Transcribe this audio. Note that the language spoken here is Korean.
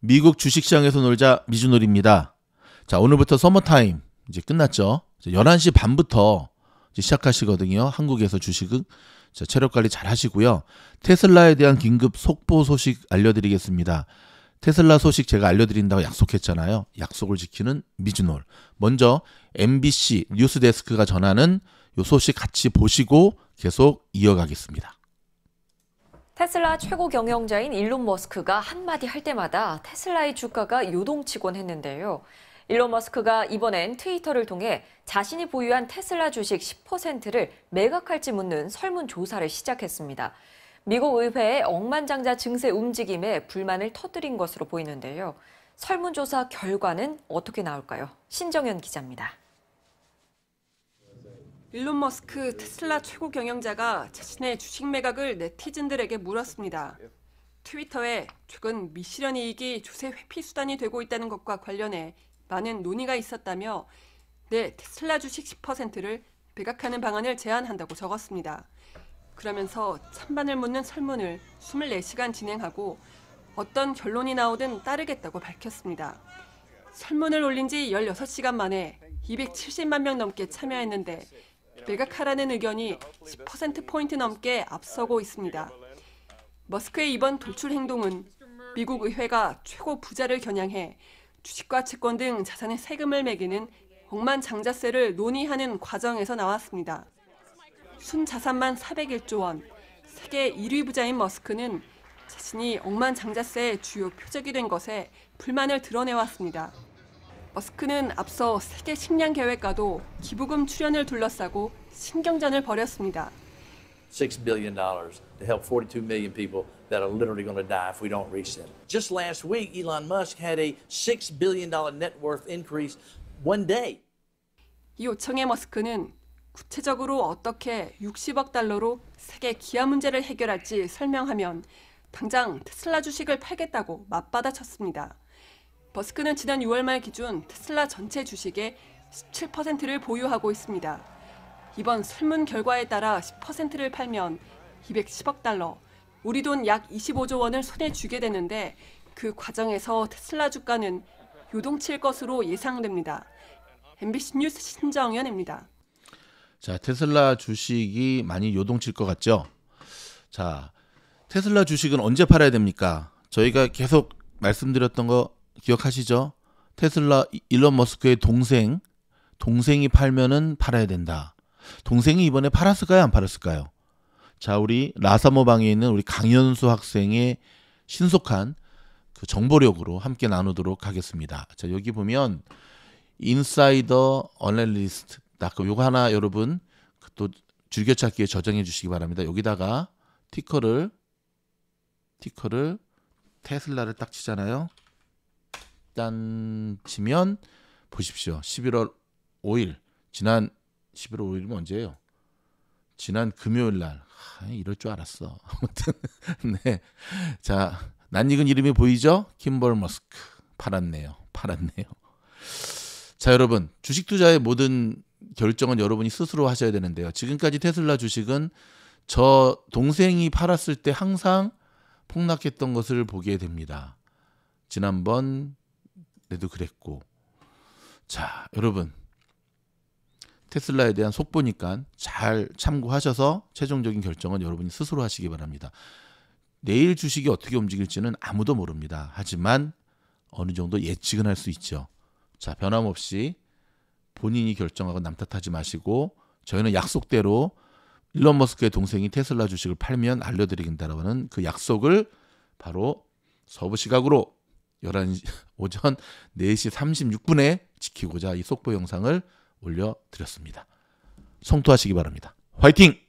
미국 주식시장에서 놀자 미주놀입니다. 자, 오늘부터 서머타임 이제 끝났죠. 11시 반부터 이제 시작하시거든요. 한국에서 주식은. 자, 체력 관리 잘 하시고요. 테슬라에 대한 긴급 속보 소식 알려드리겠습니다. 테슬라 소식 제가 알려드린다고 약속했잖아요. 약속을 지키는 미주놀. 먼저 MBC 뉴스데스크가 전하는 요 소식 같이 보시고 계속 이어가겠습니다. 테슬라 최고 경영자인 일론 머스크가 한마디 할 때마다 테슬라의 주가가 요동치곤 했는데요. 일론 머스크가 이번엔 트위터를 통해 자신이 보유한 테슬라 주식 10%를 매각할지 묻는 설문조사를 시작했습니다. 미국 의회의 억만장자 증세 움직임에 불만을 터뜨린 것으로 보이는데요. 설문조사 결과는 어떻게 나올까요? 신정현 기자입니다. 일론 머스크 테슬라 최고 경영자가 자신의 주식 매각을 네티즌들에게 물었습니다. 트위터에 최근 미실현 이익이 조세 회피 수단이 되고 있다는 것과 관련해 많은 논의가 있었다며 내 네, 테슬라 주식 10%를 매각하는 방안을 제안한다고 적었습니다. 그러면서 찬반을 묻는 설문을 24시간 진행하고 어떤 결론이 나오든 따르겠다고 밝혔습니다. 설문을 올린 지 16시간 만에 270만 명 넘게 참여했는데 매각하라는 의견이 10%포인트 넘게 앞서고 있습니다. 머스크의 이번 돌출 행동은 미국 의회가 최고 부자를 겨냥해 주식과 채권 등 자산의 세금을 매기는 억만장자세를 논의하는 과정에서 나왔습니다. 순자산만 401조 원, 세계 1위 부자인 머스크는 자신이 억만장자세의 주요 표적이 된 것에 불만을 드러내왔습니다. 머스크는 앞서 세계 식량 계획과도 기부금 출연을 둘러싸고 신경전을 벌였습니다. 6 billion dollars to help 42 million people that are literally going to die if we don't reach them. Just last week Elon Musk had a 6 billion dollar net worth increase one day. 이 요청에 머스크는 구체적으로 어떻게 60억 달러로 세계 기아 문제를 해결할지 설명하면 당장 테슬라 주식을 팔겠다고 맞받아쳤습니다. 버스크는 지난 6월 말 기준 테슬라 전체 주식의 17%를 보유하고 있습니다. 이번 설문 결과에 따라 10%를 팔면 210억 달러, 우리 돈 약 25조 원을 손에 쥐게 되는데 그 과정에서 테슬라 주가는 요동칠 것으로 예상됩니다. MBC 뉴스 신정연입니다. 자, 테슬라 주식이 많이 요동칠 것 같죠? 자, 테슬라 주식은 언제 팔아야 됩니까? 저희가 계속 말씀드렸던 거 기억하시죠? 테슬라 일론 머스크의 동생, 동생이 팔면은 팔아야 된다. 동생이 이번에 팔았을까요? 안 팔았을까요? 자, 우리 라사모 방에 있는 우리 강현수 학생의 신속한 그 정보력으로 함께 나누도록 하겠습니다. 자, 여기 보면 인사이더 언널리스트 닷 그 요거 하나 여러분 그 또 즐겨찾기에 저장해 주시기 바랍니다. 여기다가 티커를 티커를 테슬라를 딱 치잖아요. 일단 지면 보십시오. 11월 5일 지난 11월 5일이면 언제예요? 지난 금요일 날 아, 이럴 줄 알았어. 아무튼 네. 자, 낯익은 이름이 보이죠? 킴벌 머스크. 팔았네요. 팔았네요. 자, 여러분. 주식 투자의 모든 결정은 여러분이 스스로 하셔야 되는데요. 지금까지 테슬라 주식은 저 동생이 팔았을 때 항상 폭락했던 것을 보게 됩니다. 지난번 때도 그랬고. 자, 여러분. 테슬라에 대한 속보니까 잘 참고하셔서 최종적인 결정은 여러분이 스스로 하시기 바랍니다. 내일 주식이 어떻게 움직일지는 아무도 모릅니다. 하지만 어느 정도 예측은 할 수 있죠. 자, 변함없이 본인이 결정하고 남 탓하지 마시고 저희는 약속대로 일론 머스크의 동생이 테슬라 주식을 팔면 알려드리겠다라는 그 약속을 바로 서부 시각으로 11시, 오전 4시 36분에 지키고자 이 속보 영상을 올려드렸습니다. 성투하시기 바랍니다. 화이팅!